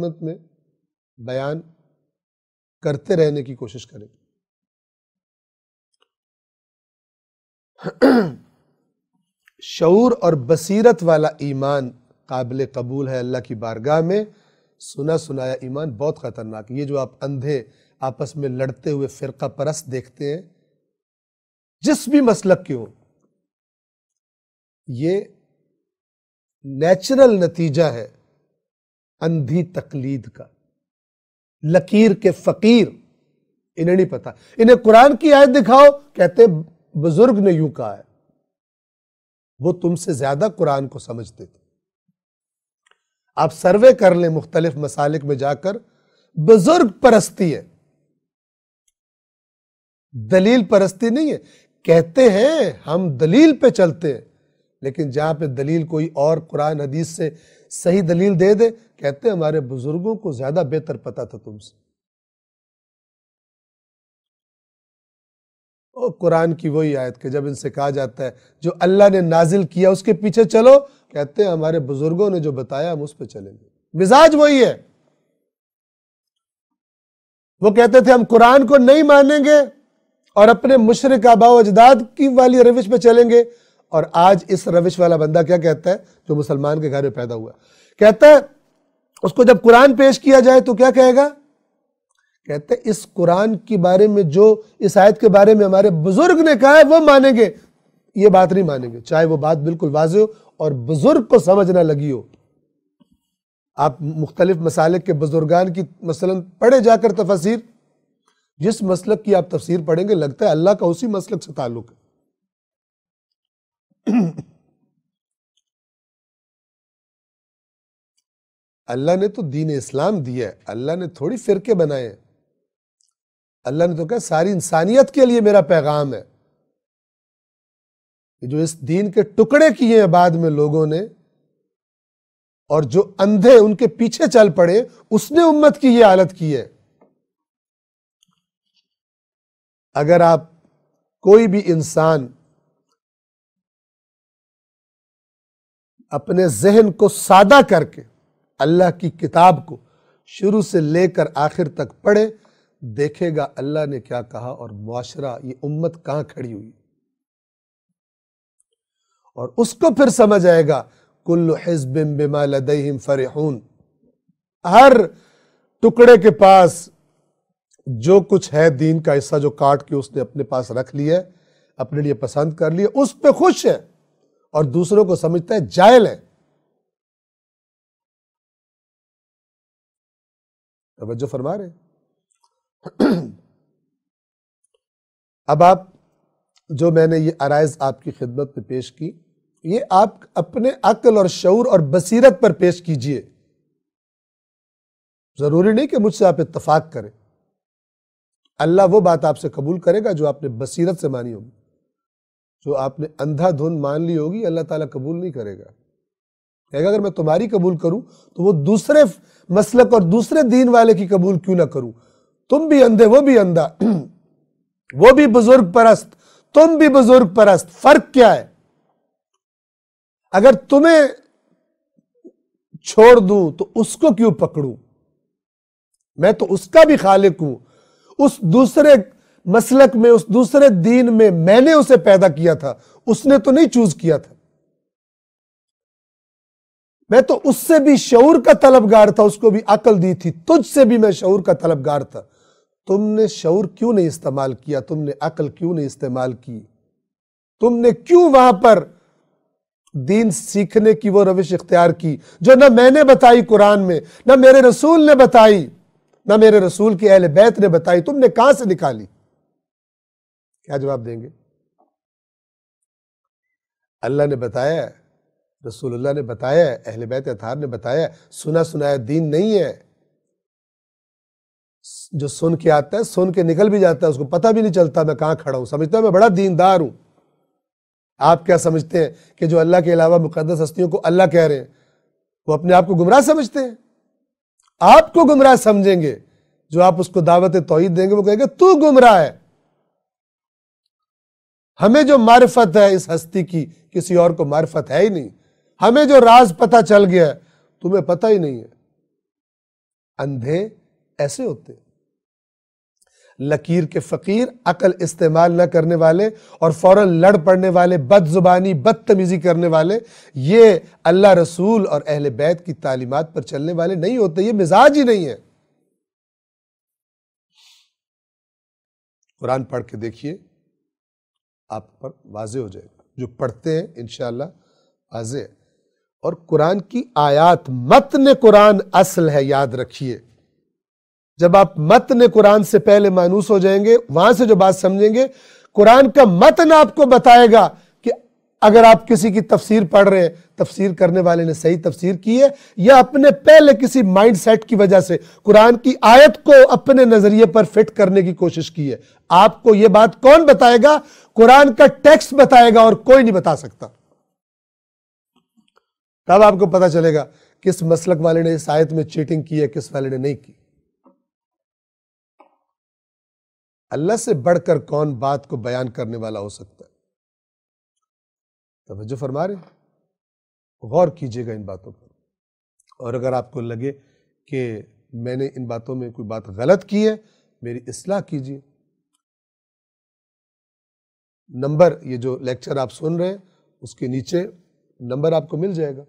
खिदमत में बयान करते रहने की कोशिश करें शूर और बसीरत वाला ईमान काबिल कबूल है अल्लाह की बारगाह में सुना सुनाया ईमान बहुत ख़तरनाक ये जो आप अंधे आपस में लड़ते हुए फ़िरका परस्त देखते हैं जिस भी मसलक के हो ये नेचुरल नतीजा है अंधी तकलीद का लकीर के फकीर इन्हें नहीं पता इन्हें कुरान की आयत दिखाओ कहते बुजुर्ग ने यूं कहा है वो तुमसे ज्यादा कुरान को समझते थे आप सर्वे कर ले मुख्तलिफ मसालिक में जाकर बुजुर्ग परस्ती है दलील परस्ती नहीं है कहते हैं हम दलील पे चलते हैं लेकिन जहां पे दलील कोई और कुरान हदीस से सही दलील दे दे कहते हमारे बुजुर्गों को ज्यादा बेहतर पता था तुमसे और कुरान की वही आयत के जब इनसे कहा जाता है जो अल्लाह ने नाजिल किया उसके पीछे चलो कहते हैं हमारे बुजुर्गों ने जो बताया हम उस पर चलेंगे मिजाज वही है वो कहते थे हम कुरान को नहीं मानेंगे और अपने मुशरक आबा अजदाद की वाली रविश पे चलेंगे और आज इस रविश वाला बंदा क्या कहता है जो मुसलमान के घर में पैदा हुआ कहता है उसको जब कुरान पेश किया जाए तो क्या कहेगा कहते हैं इस कुरान के बारे में जो इस आयत के बारे में हमारे बुजुर्ग ने कहा है वो मानेंगे ये बात नहीं मानेंगे चाहे वो बात बिल्कुल वाज हो और बुजुर्ग को समझना लगी हो आप मुख्तलिफ मसाले के बुजुर्गान की मसलन पढ़े जाकर तफसीर जिस मसलक की आप तफसीर पढ़ेंगे लगता है अल्लाह का उसी मसलक से ताल्लुक है अल्लाह ने तो दीन इस्लाम दिया है अल्लाह ने थोड़ी फिरके बनाए हैं अल्लाह ने तो कहा सारी इंसानियत के लिए मेरा पैगाम है कि जो इस दीन के टुकड़े किए हैं बाद में लोगों ने और जो अंधे उनके पीछे चल पड़े उसने उम्मत की ये हालत की है अगर आप कोई भी इंसान अपने जहन को सादा करके अल्लाह की किताब को शुरू से लेकर आखिर तक पढ़े देखेगा अल्लाह ने क्या कहा और माशरा ये उम्मत कहाँ खड़ी हुई और उसको फिर समझ आएगा कुल्लु हिजबिम बिमा लदईम फरहून हर टुकड़े के पास जो कुछ है दीन का हिस्सा जो काट के उसने अपने पास रख लिया अपने लिए पसंद कर लिया उस पर खुश है और दूसरों को समझता है जायल है तो फरमा रहे अब आप जो मैंने ये अराइज आपकी खिदमत में पेश की ये आप अपने अकल और शूर और बसीरत पर पेश कीजिए ज़रूरी नहीं कि मुझसे आप इतफाक़ करें अल्लाह वो बात आपसे कबूल करेगा जो आपने बसीरत से मानी होगी जो आपने धुन मान ली होगी अल्लाह ताला कबूल नहीं करेगा कहेगा अगर मैं तुम्हारी कबूल करूं तो वो दूसरे मसलक और दूसरे दीन वाले की कबूल क्यों ना करूं तुम भी अंधे वो भी अंधा वो भी बुजुर्ग परस्त तुम भी बुजुर्ग परस्त फर्क क्या है अगर तुम्हें छोड़ दूं तो उसको क्यों पकड़ू मैं तो उसका भी खालिक हूं उस दूसरे मसलक में उस दूसरे दीन में मैंने उसे पैदा किया था उसने तो नहीं चूज किया था मैं तो उससे भी शौर का तलबगार था उसको भी अकल दी थी तुझसे भी मैं शौर का तलबगार था तुमने शौर क्यों नहीं इस्तेमाल किया तुमने अकल क्यों नहीं इस्तेमाल की तुमने क्यों वहां पर दीन सीखने की वो रविश इख्तियार की जो ना मैंने बताई कुरान में ना मेरे रसूल ने बताई ना मेरे रसूल की अहल बैत ने बताई तुमने कहां से निकाली क्या जवाब देंगे अल्लाह ने बताया रसूलुल्लाह ने बताया अहल बैत अथार ने बताया सुना सुनाया दीन नहीं है जो सुन के आता है सुन के निकल भी जाता है उसको पता भी नहीं चलता मैं कहां खड़ा हूं समझता हूं मैं बड़ा दीनदार हूं आप क्या समझते हैं कि जो अल्लाह के अलावा मुकदस हस्तियों को अल्लाह कह रहे हैं वो अपने आप को गुमराह समझते हैं आपको गुमराह समझेंगे जो आप उसको दावत तोहहीद देंगे वो कहेंगे तू गुमराह है हमें जो मार्फत है इस हस्ती की किसी और को मार्फत है ही नहीं हमें जो राज पता चल गया तुम्हें पता ही नहीं है अंधे ऐसे होते लकीर के फकीर अकल इस्तेमाल न करने वाले और फौरन लड़ पड़ने वाले बदजुबानी बदतमीजी करने वाले ये अल्लाह रसूल और अहल बैत की तालीमत पर चलने वाले नहीं होते ये मिजाज ही नहीं है कुरान पढ़ के देखिए आप पर वाज हो जाएगा जो पढ़ते हैं इन वाज और कुरान की आयात मतन कुरान असल है याद रखिए जब आप मतन कुरान से पहले मानूस हो जाएंगे वहां से जो बात समझेंगे कुरान का मतन आपको बताएगा कि अगर आप किसी की तफसीर पढ़ रहे हैं तफसीर करने वाले ने सही तफसीर की है या अपने पहले किसी माइंड सेट की वजह से कुरान की आयत को अपने नजरिए पर फिट करने की कोशिश की है आपको यह बात कौन बताएगा कुरान का टेक्स्ट बताएगा और कोई नहीं बता सकता तब आपको पता चलेगा किस मसलक वाले ने इस आयत में चीटिंग की है किस वाले ने नहीं की अल्लाह से बढ़कर कौन बात को बयान करने वाला हो सकता है तो फरमा रहे गौर कीजिएगा इन बातों पर और अगर आपको लगे कि मैंने इन बातों में कोई बात गलत की है मेरी इसलाह कीजिए नंबर ये जो लेक्चर आप सुन रहे हैं उसके नीचे नंबर आपको मिल जाएगा